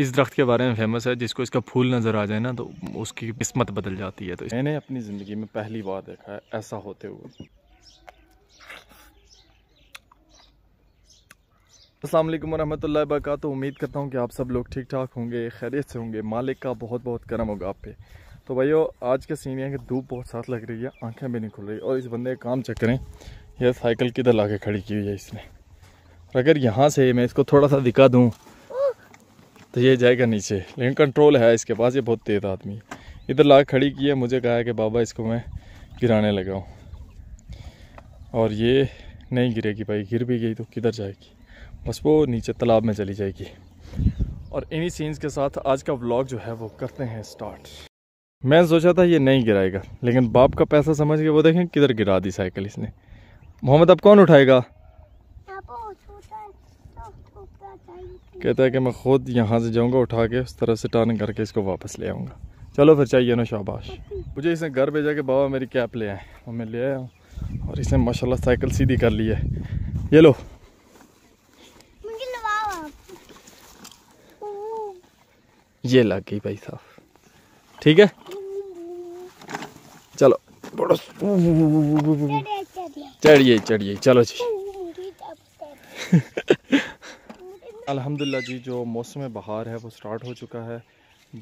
इस दरख्त के बारे में फेमस है जिसको इसका फूल नज़र आ जाए ना तो उसकी किस्मत बदल जाती है तो मैंने अपनी ज़िंदगी में पहली बार देखा है ऐसा होते हुए असल वरहमल वरक तो उम्मीद करता हूँ कि आप सब लोग ठीक ठाक होंगे खैरियत से होंगे मालिक का बहुत बहुत करम होगा आप पे तो भैया आज के सीन है कि धूप बहुत साथ लग रही है आंखें भी नहीं खुल रही और इस बंदे का काम चेक करें यह साइकिल किधर ला के खड़ी की हुई है इसने अगर यहाँ से मैं इसको थोड़ा सा दिखा दूँ तो ये जाएगा नीचे लेकिन कंट्रोल है इसके पास ये बहुत तेज़ आदमी इधर ला खड़ी की है मुझे कहा है कि बाबा इसको मैं गिराने लगा हूँ और ये नहीं गिरेगी भाई गिर भी गई तो किधर जाएगी बस वो नीचे तालाब में चली जाएगी और इन्हीं सीन्स के साथ आज का व्लॉग जो है वो करते हैं स्टार्ट मैं सोचा था ये नहीं गिराएगा लेकिन बाप का पैसा समझ के वो देखें किधर गिरा दी साइकिल इसने मोहम्मद अब कौन उठाएगा कहता है कि मैं ख़ुद यहाँ से जाऊँगा उठा के उस तरह से टर्न करके इसको वापस ले आऊँगा चलो फिर चाहिए ना शाबाश मुझे इसने घर भेजा कि बाबा मेरी कैप ले आए और मैं ले आया हूँ और इसने माशाल्लाह साइकिल सीधी कर ली है ये लो ये लग गई भाई साहब ठीक है चलो चढ़िए चढ़िए चलो जी अलहमदिल्ला जी जो मौसम बहार है वो स्टार्ट हो चुका है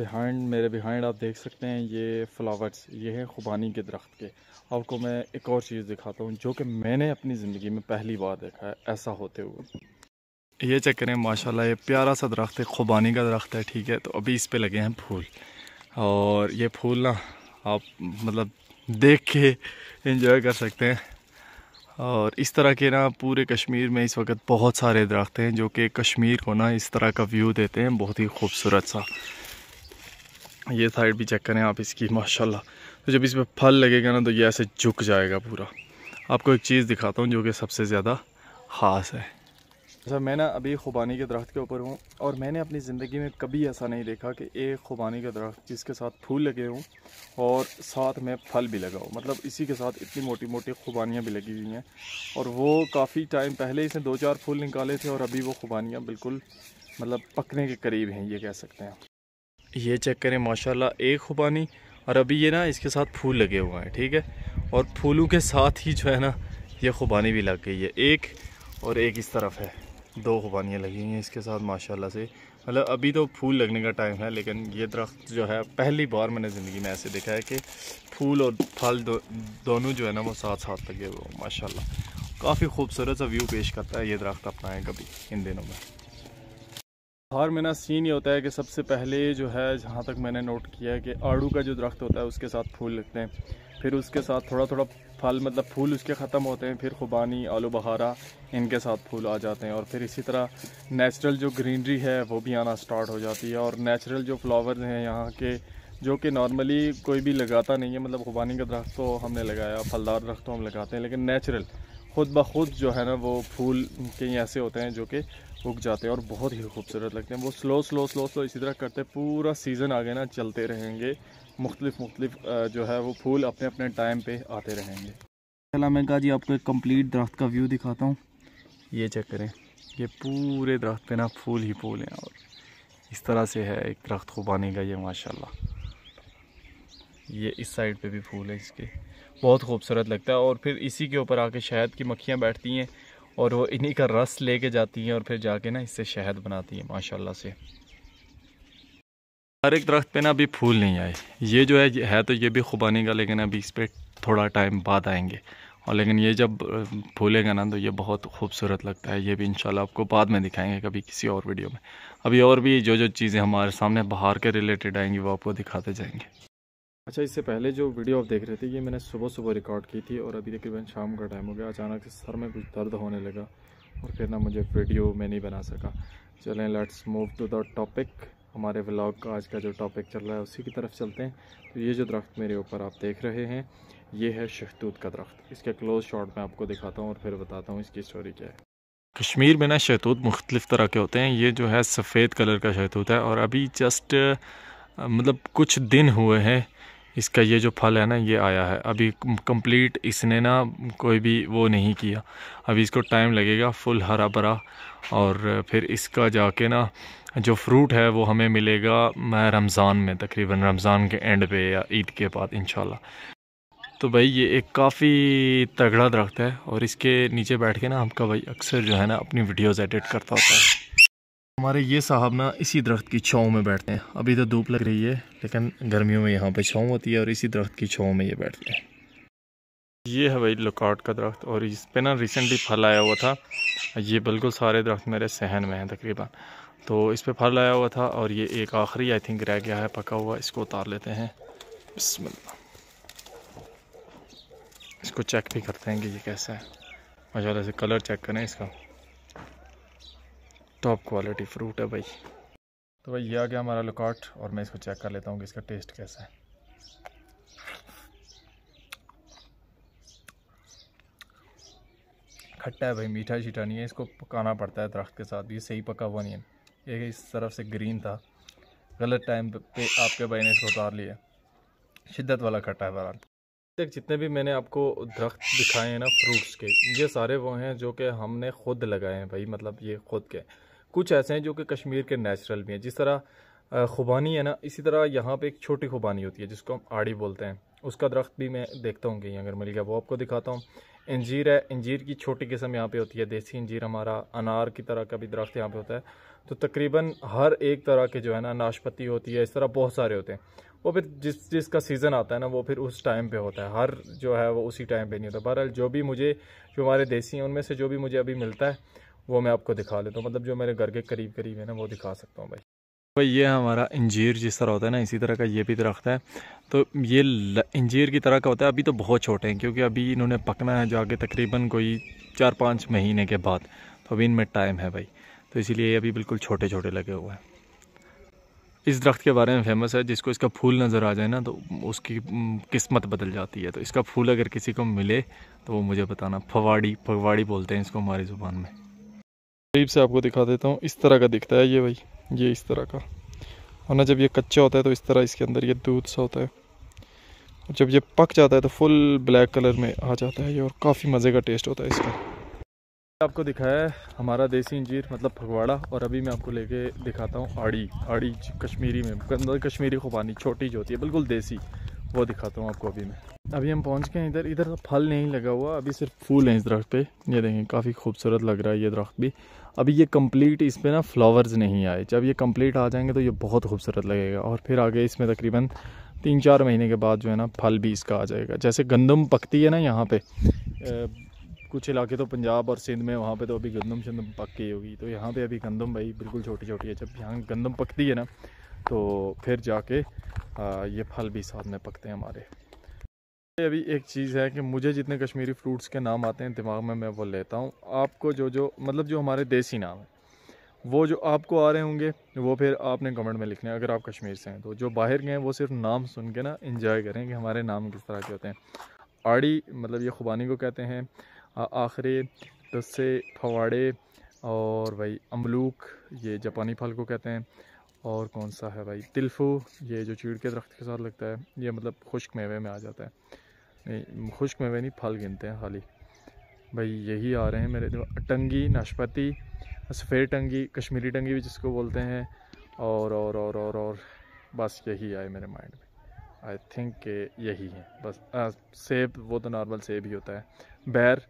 बिहाइंड मेरे बिहाइंड आप देख सकते हैं ये फ्लावर्स ये है खुबानी के दरख्त के आपको मैं एक और चीज़ दिखाता हूँ जो कि मैंने अपनी ज़िंदगी में पहली बार देखा है ऐसा होते हुए ये चेक करें माशाल्लाह ये प्यारा सा दरख्त है खुबानी का दरख्त है ठीक है तो अभी इस पर लगे हैं फूल और ये फूल ना आप मतलब देख के इंजॉय कर सकते हैं और इस तरह के ना पूरे कश्मीर में इस वक्त बहुत सारे दरख्त हैं जो कि कश्मीर को ना इस तरह का व्यू देते हैं बहुत ही खूबसूरत सा ये साइड भी चेक करें आप इसकी माशाल्लाह तो जब इस पर फल लगेगा ना तो ये ऐसे झुक जाएगा पूरा आपको एक चीज़ दिखाता हूँ जो कि सबसे ज़्यादा ख़ास है अच्छा मैं ना अभी ख़ुबानी के दरख्त के ऊपर हूँ और मैंने अपनी ज़िंदगी में कभी ऐसा नहीं देखा कि एक ख़ुबानी का दरख्त जिसके साथ फूल लगे हों और साथ में फल भी लगा हो मतलब इसी के साथ इतनी मोटी मोटी ख़ुबानियाँ भी लगी हुई हैं और वो काफ़ी टाइम पहले इसने दो चार फूल निकाले थे और अभी वो ख़ुबानियाँ बिल्कुल मतलब पकने के करीब हैं ये कह सकते हैं ये चेक करें माशा एक ख़ुबानी और अभी ये ना इसके साथ फूल लगे हुए हैं ठीक है और फूलों के साथ ही जो है ना ये ख़ुबानी भी लग गई है एक और एक इस तरफ है दो खुबानियाँ लगी हुई हैं इसके साथ माशाल्लाह से मतलब अभी तो फूल लगने का टाइम है लेकिन ये दरख्त जो है पहली बार मैंने ज़िंदगी में ऐसे देखा है कि फूल और फल दो, दोनों जो है ना वो साथ साथ लगे हुए माशा काफ़ी खूबसूरत सा व्यू पेश करता है ये दरख्त अपनाएँ कभी इन दिनों में हर महीना सीन ये होता है कि सबसे पहले जो है जहाँ तक मैंने नोट किया है कि आड़ू का जो दरख्त होता है उसके साथ फूल लगते हैं फिर उसके साथ थोड़ा थोड़ा फल मतलब फूल उसके ख़त्म होते हैं फिर खुबानी आलू बहारा इनके साथ फूल आ जाते हैं और फिर इसी तरह नेचुरल जो ग्रीनरी है वो भी आना स्टार्ट हो जाती है और नेचुरल जो फ्लावर्स हैं यहाँ के जो कि नॉर्मली कोई भी लगाता नहीं है मतलब खुबानी का दरख्त तो हमने लगाया फलदार दरख्त तो हम लगाते हैं लेकिन नेचुरल ख़ुद ब खुद जो है ना वो फूल कहीं ऐसे होते हैं जो कि उग जाते हैं और बहुत ही खूबसूरत लगते हैं वो स्लो स्लो स्लो स्लो इसी तरह करते पूरा सीज़न आगे ना चलते रहेंगे मुख्तलिफ मुख्तलिफ जो है वो फूल अपने अपने टाइम पे आते रहेंगे चला मैं कहा जी आपको एक कंप्लीट दरख्त का व्यू दिखाता हूँ ये चेक करें ये पूरे दरख्त पे ना फूल ही फूल हैं और इस तरह से है एक दरख्त खूबानी का ये माशाल्लाह ये इस साइड पे भी फूल है इसके बहुत खूबसूरत लगता है और फिर इसी के ऊपर आके शहद की मक्खियाँ बैठती हैं और वो इन्हीं का रस लेके जाती हैं और फिर जाके ना इससे शहद बनाती हैं माशाल्लाह से हर एक दरख्त पे ना अभी फूल नहीं आए ये जो है है तो ये भी खुबानी का लेकिन अभी इस पर थोड़ा टाइम बाद आएंगे और लेकिन ये जब फूलेगा ना तो ये बहुत खूबसूरत लगता है ये भी इंशाल्लाह आपको बाद में दिखाएंगे कभी किसी और वीडियो में अभी और भी जो जो चीज़ें हमारे सामने बाहर के रिलेटेड आएंगी वो आपको दिखाते जाएंगे अच्छा इससे पहले जो वीडियो आप देख रहे थे ये मैंने सुबह सुबह रिकॉर्ड की थी और अभी तकरीबन शाम का टाइम हो गया अचानक से सर में कुछ दर्द होने लगा और फिर ना मुझे वीडियो में नहीं बना सका चलें let's move to the topic हमारे व्लॉग का आज का जो टॉपिक चल रहा है उसी की तरफ चलते हैं तो ये जो दरख्त मेरे ऊपर आप देख रहे हैं ये है शहतूत का दरख्त इसके क्लोज शॉट मैं आपको दिखाता हूँ और फिर बताता हूँ इसकी स्टोरी क्या है कश्मीर में ना शहतूत मुख्तलिफ तरह के होते हैं ये जो है सफ़ेद कलर का शहतूत है और अभी जस्ट मतलब कुछ दिन हुए हैं इसका ये जो फल है ना ये आया है अभी कंप्लीट इसने ना कोई भी वो नहीं किया अभी इसको टाइम लगेगा फुल हरा भरा और फिर इसका जाके ना जो फ्रूट है वो हमें मिलेगा मैं रमज़ान में तकरीबन रमज़ान के एंड पे या ईद के बाद इन तो भाई ये एक काफ़ी तगड़ा दरख्त है और इसके नीचे बैठ के ना हमका भाई अक्सर जो है ना अपनी वीडियोस एडिट करता होता है हमारे ये साहब ना इसी दरख्त की छाँव में बैठते हैं अभी तो धूप लग रही है लेकिन गर्मियों में यहाँ पे छाँव होती है और इसी दरख्त की छाँव में ये बैठते हैं ये है भाई लुकाट का दरख्त और इस पर ना रिसेंटली फल आया हुआ था ये बिल्कुल सारे दरख्त मेरे सहन में हैं तकरीबन तो इस पर फल आया हुआ था और ये एक आखिरी आई थिंक रह गया है पका हुआ इसको उतार लेते हैं बिस्मिल्लाह इसको चेक भी करते हैं कि ये कैसा है माशाल्लाह से कलर चेक करें इसका टॉप क्वालिटी फ्रूट है भाई तो भाई ये आ गया हमारा लुकाट और मैं इसको चेक कर लेता हूँ कि इसका टेस्ट कैसा है खट्टा है भाई मीठा शीठा नहीं है इसको पकाना पड़ता है दरख्त के साथ ये सही पका हुआ नहीं है ये इस तरफ से ग्रीन था गलत टाइम पे आपके भाई ने इसको उतार लिया शिद्दत वाला खट्टा है बहरहाल तक जितने भी मैंने आपको दरख्त दिखाए हैं ना फ्रूट्स के ये सारे वो हैं जो कि हमने खुद लगाए हैं भाई मतलब ये खुद के कुछ ऐसे हैं जो कि कश्मीर के नेचुरल भी हैं जिस तरह खुबानी है ना इसी तरह यहाँ पे एक छोटी खुबानी होती है जिसको हम आड़ी बोलते हैं उसका दरख्त भी मैं देखता हूँ कहीं अगर मिल गया वो आपको दिखाता हूँ इंजीर है इंजीर की छोटी किस्म यहाँ पे होती है देसी इंजीर हमारा अनार की तरह का भी दरख्त यहाँ पे होता है तो तकरीबन हर एक तरह के जो है ना नाशपाती होती है इस तरह बहुत सारे होते हैं वो फिर जिस जिसका सीज़न आता है ना वो फिर उस टाइम पे होता है हर जो है वो उसी टाइम पे नहीं होता बहरहाल जो भी मुझे जो हमारे देसी हैं उनमें से जो भी मुझे अभी मिलता है वो मैं आपको दिखा लेता हूँ मतलब जो मेरे घर के करीब करीब है ना वो दिखा सकता हूँ भाई भाई ये हमारा इंजीर जिस तरह होता है ना इसी तरह का ये भी दरख्त है तो ये इंजीर की तरह का होता है अभी तो बहुत छोटे हैं क्योंकि अभी इन्होंने पकना है जो आगे तकरीबन कोई चार पाँच महीने के बाद तो अभी इनमें टाइम है भाई तो इसीलिए ये अभी बिल्कुल छोटे छोटे लगे हुए हैं इस दरख्त के बारे में फेमस है जिसको इसका फूल नज़र आ जाए ना तो उसकी किस्मत बदल जाती है तो इसका फूल अगर किसी को मिले तो वो मुझे बताना फवाड़ी फवाड़ी बोलते हैं इसको हमारी ज़ुबान में करीब से आपको दिखा देता हूँ इस तरह का दिखता है ये भाई ये इस तरह का वरना जब ये कच्चा होता है तो इस तरह इसके अंदर ये दूध सा होता है और जब ये पक जाता है तो फुल ब्लैक कलर में आ जाता है ये और काफ़ी मज़े का टेस्ट होता है इसका आपको दिखाया है हमारा देसी इंजीर मतलब फगवाड़ा और अभी मैं आपको लेके दिखाता हूँ आड़ी आड़ी कश्मीरी में मतलब कश्मीरी खुबानी छोटी जो होती है बिल्कुल देसी वो दिखाता हूँ आपको अभी मैं अभी हम पहुँच गए इधर इधर तो फल नहीं लगा हुआ अभी सिर्फ फूल हैं इस दरख्त पे ये देखें काफ़ी खूबसूरत लग रहा है ये दरख्त भी अभी ये कंप्लीट इस पर ना फ्लावर्स नहीं आए जब ये कंप्लीट आ जाएंगे तो ये बहुत खूबसूरत लगेगा और फिर आगे इसमें तकरीबन तीन चार महीने के बाद जो है ना फल भी इसका आ जाएगा जैसे गंदम पकती है ना यहाँ पे कुछ इलाके तो पंजाब और सिंध में वहाँ पे तो अभी गंदम शंदम पक गई होगी तो यहाँ पे अभी गंदम भाई बिल्कुल छोटी छोटी है जब यहाँ गंदम पकती है ना तो फिर जाके ये फल भी साथ में पकते हैं हमारे अभी एक चीज़ है कि मुझे जितने कश्मीरी फ्रूट्स के नाम आते हैं दिमाग में मैं वो लेता हूँ आपको जो जो मतलब जो हमारे देसी नाम हैं वो जो आपको आ रहे होंगे वो फिर आपने कमेंट में लिखने अगर आप कश्मीर से हैं तो जो बाहर गए हैं वो सिर्फ नाम सुन के ना इन्जॉय करें कि हमारे नाम किस तरह के होते हैं आड़ी मतलब ये खुबानी को कहते हैं आखरे दस्से फवाड़े और भाई अमलूक ये जापानी फल को कहते हैं और कौन सा है भाई तिलफू ये जो चीड़ के दरख्त के साथ लगता है ये मतलब खुश्क मेवे में आ जाता है नहीं खुश्क मेवे नहीं फल गिनते हैं खाली भाई यही आ रहे हैं मेरे टंगी नाशपति सफ़ेद टंगी कश्मीरी टंगी भी जिसको बोलते हैं और और और और और बस यही आए मेरे माइंड में आई थिंक के यही है बस आ, सेब वो तो नॉर्मल सेब ही होता है बैर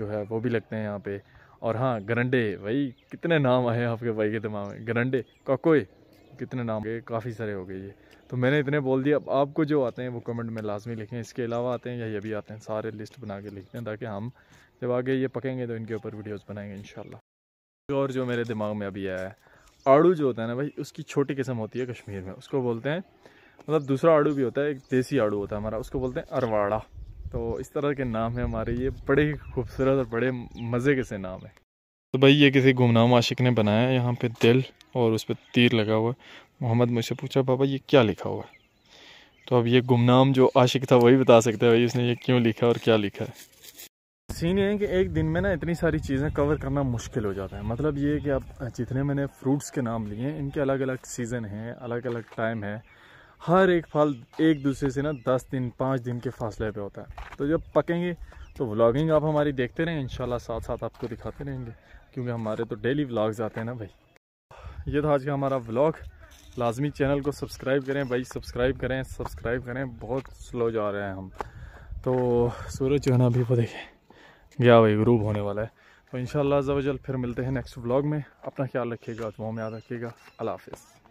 जो है वो भी लगते हैं यहाँ पे और हाँ गरंडे भाई कितने नाम आए आपके भाई के दिमाग में गरंडे काकोए कितने नाम गए काफ़ी सारे हो गए ये तो मैंने इतने बोल दिए अब आपको जो आते हैं वो कमेंट में लाजमी लिखें इसके अलावा आते हैं या ये भी आते हैं सारे लिस्ट बना के लिखते हैं ताकि हम जब आगे ये पकेंगे तो इनके ऊपर वीडियोज़ बनाएंगे इन और जो मेरे दिमाग में अभी आया है आड़ू जो होता है ना भाई उसकी छोटी किस्म होती है कश्मीर में उसको बोलते हैं मतलब दूसरा आड़ू भी होता है एक देसी आड़ू होता है हमारा उसको बोलते हैं अरवाड़ा तो इस तरह के नाम है हमारे ये बड़े खूबसूरत और बड़े मज़े के से नाम है तो भाई ये किसी गुमनाम आशिक ने बनाया है यहाँ पे दिल और उस पर तीर लगा हुआ है मोहम्मद मुझसे पूछा पापा ये क्या लिखा हुआ है तो अब ये गुमनाम जो आशिक था वही बता सकते हैं भाई उसने ये क्यों लिखा और क्या लिखा है सीन ये है कि एक दिन में ना इतनी सारी चीज़ें कवर करना मुश्किल हो जाता है मतलब ये कि आप जितने मैंने फ्रूट्स के नाम लिए हैं इनके अलग अलग सीज़न हैं अलग अलग टाइम है हर एक फल एक दूसरे से ना दस दिन पाँच दिन के फासले पे होता है तो जब पकेंगे तो व्लॉगिंग आप हमारी देखते रहें इन साथ साथ आपको दिखाते रहेंगे क्योंकि हमारे तो डेली व्लॉग्स आते हैं ना भाई ये था आज का हमारा व्लॉग लाजमी चैनल को सब्सक्राइब करें भाई सब्सक्राइब करें सब्सक्राइब करें बहुत स्लो जा रहे हैं हम तो सूरज जो है ना अभी वो देखें गया भाई ग्रूब होने वाला है तो इन शाला फिर मिलते हैं नेक्स्ट व्लॉग में अपना ख्याल रखिएगा दुआओं में याद रखिएगा अल्लाह हाफिज़